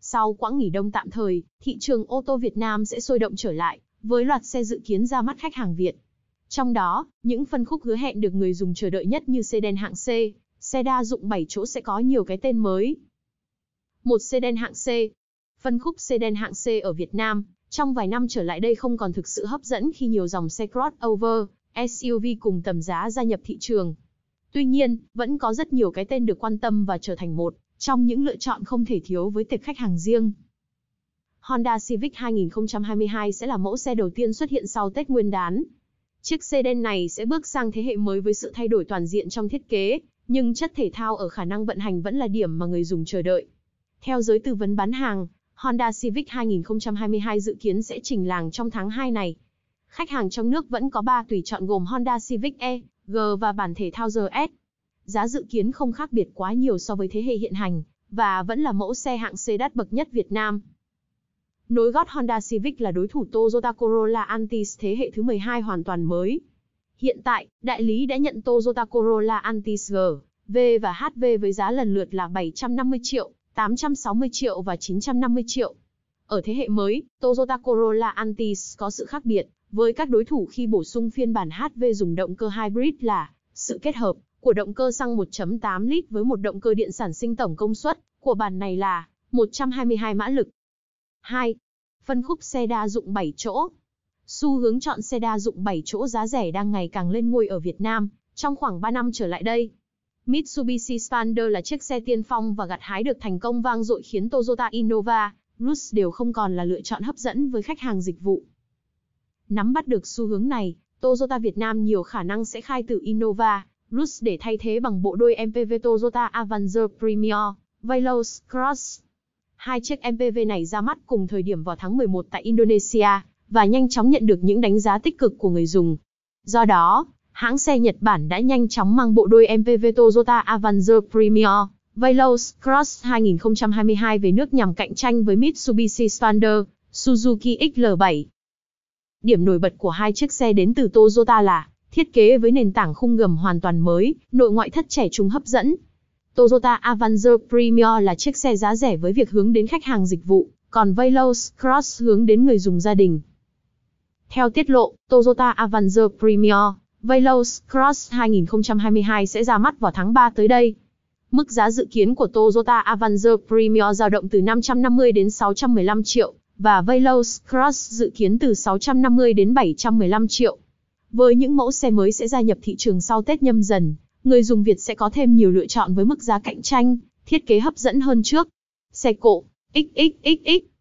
Sau quãng nghỉ đông tạm thời, thị trường ô tô Việt Nam sẽ sôi động trở lại, với loạt xe dự kiến ra mắt khách hàng Việt. Trong đó, những phân khúc hứa hẹn được người dùng chờ đợi nhất như sedan hạng C, xe đa dụng 7 chỗ sẽ có nhiều cái tên mới. Một sedan hạng C Phân khúc sedan hạng C ở Việt Nam trong vài năm trở lại đây không còn thực sự hấp dẫn khi nhiều dòng xe crossover, SUV cùng tầm giá gia nhập thị trường. Tuy nhiên, vẫn có rất nhiều cái tên được quan tâm và trở thành một trong những lựa chọn không thể thiếu với tệp khách hàng riêng. Honda Civic 2022 sẽ là mẫu xe đầu tiên xuất hiện sau Tết Nguyên đán. Chiếc xe đen này sẽ bước sang thế hệ mới với sự thay đổi toàn diện trong thiết kế, nhưng chất thể thao ở khả năng vận hành vẫn là điểm mà người dùng chờ đợi. Theo giới tư vấn bán hàng, Honda Civic 2022 dự kiến sẽ trình làng trong tháng 2 này. Khách hàng trong nước vẫn có 3 tùy chọn gồm Honda Civic E, G và bản thể thao GS. Giá dự kiến không khác biệt quá nhiều so với thế hệ hiện hành, và vẫn là mẫu xe hạng C đắt bậc nhất Việt Nam. Nối gót Honda Civic là đối thủ Toyota Corolla Altis thế hệ thứ 12 hoàn toàn mới. Hiện tại, đại lý đã nhận Toyota Corolla Altis G, V và HV với giá lần lượt là 750 triệu 860 triệu và 950 triệu. Ở thế hệ mới, Toyota Corolla Altis có sự khác biệt với các đối thủ khi bổ sung phiên bản HV dùng động cơ hybrid là sự kết hợp của động cơ xăng 1.8 lít với một động cơ điện sản sinh tổng công suất của bản này là 122 mã lực. 2. Phân khúc xe đa dụng 7 chỗ. Xu hướng chọn xe đa dụng 7 chỗ giá rẻ đang ngày càng lên ngôi ở Việt Nam trong khoảng 3 năm trở lại đây. Mitsubishi Spander là chiếc xe tiên phong và gặt hái được thành công vang dội khiến Toyota Innova, Rus đều không còn là lựa chọn hấp dẫn với khách hàng dịch vụ. Nắm bắt được xu hướng này, Toyota Việt Nam nhiều khả năng sẽ khai tử Innova, Rus để thay thế bằng bộ đôi MPV Toyota Avanza Premier, Veloz Cross. Hai chiếc MPV này ra mắt cùng thời điểm vào tháng 11 tại Indonesia và nhanh chóng nhận được những đánh giá tích cực của người dùng. Do đó, hãng xe Nhật Bản đã nhanh chóng mang bộ đôi MPV Toyota Avanza Premier Veloz Cross 2022 về nước nhằm cạnh tranh với Mitsubishi Xpander, Suzuki XL7. Điểm nổi bật của hai chiếc xe đến từ Toyota là thiết kế với nền tảng khung gầm hoàn toàn mới, nội ngoại thất trẻ trung hấp dẫn. Toyota Avanza Premier là chiếc xe giá rẻ với việc hướng đến khách hàng dịch vụ, còn Veloz Cross hướng đến người dùng gia đình. Theo tiết lộ, Toyota Avanza Premier Veloz Cross 2022 sẽ ra mắt vào tháng 3 tới đây. Mức giá dự kiến của Toyota Avanza Premier dao động từ 550 đến 615 triệu và Veloz Cross dự kiến từ 650 đến 715 triệu. Với những mẫu xe mới sẽ gia nhập thị trường sau Tết nhâm dần, người dùng Việt sẽ có thêm nhiều lựa chọn với mức giá cạnh tranh, thiết kế hấp dẫn hơn trước. Xe cộ, XXXX